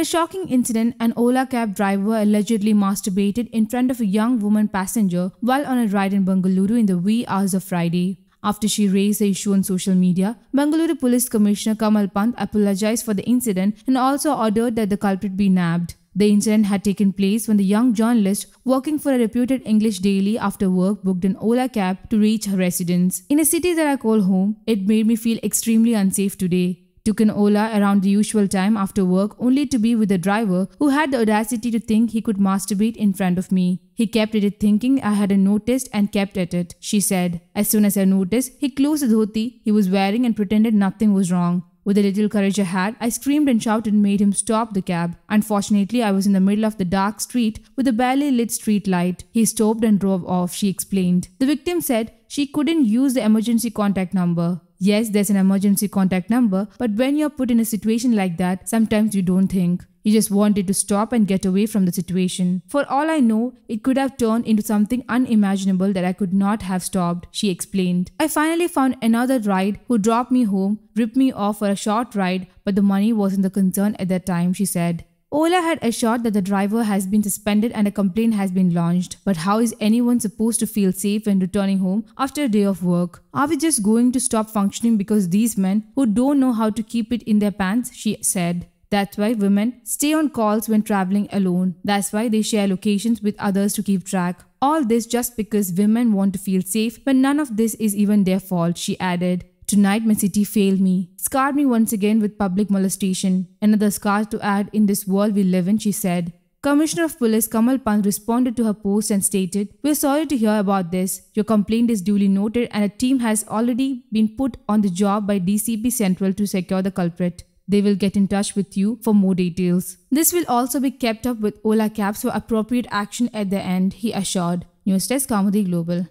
In a shocking incident, an Ola cab driver allegedly masturbated in front of a young woman passenger while on a ride in Bengaluru in the wee hours of Friday. After she raised the issue on social media, Bengaluru Police Commissioner Kamal Pant apologized for the incident and also ordered that the culprit be nabbed. The incident had taken place when the young journalist working for a reputed English daily after work booked an Ola cab to reach her residence. In a city that I call home, it made me feel extremely unsafe today took an Ola around the usual time after work only to be with a driver who had the audacity to think he could masturbate in front of me. He kept at it thinking I hadn't noticed and kept at it, she said. As soon as I noticed, he closed the dhoti he was wearing and pretended nothing was wrong. With the little courage I had, I screamed and shouted and made him stop the cab. Unfortunately, I was in the middle of the dark street with a barely lit street light. He stopped and drove off, she explained. The victim said she couldn't use the emergency contact number. Yes, there's an emergency contact number, but when you're put in a situation like that, sometimes you don't think. You just wanted to stop and get away from the situation. For all I know, it could have turned into something unimaginable that I could not have stopped, she explained. I finally found another ride who dropped me home, ripped me off for a short ride, but the money wasn't the concern at that time, she said. Ola had assured that the driver has been suspended and a complaint has been launched. But how is anyone supposed to feel safe when returning home after a day of work? Are we just going to stop functioning because these men who don't know how to keep it in their pants? She said. That's why women stay on calls when traveling alone. That's why they share locations with others to keep track. All this just because women want to feel safe, but none of this is even their fault, she added. Tonight, my city failed me, scarred me once again with public molestation. Another scar to add in this world we live in, she said. Commissioner of Police Kamal Pant responded to her post and stated, We're sorry to hear about this. Your complaint is duly noted and a team has already been put on the job by DCP Central to secure the culprit. They will get in touch with you for more details. This will also be kept up with Ola Caps for appropriate action at the end, he assured. News Desk Comedy Global.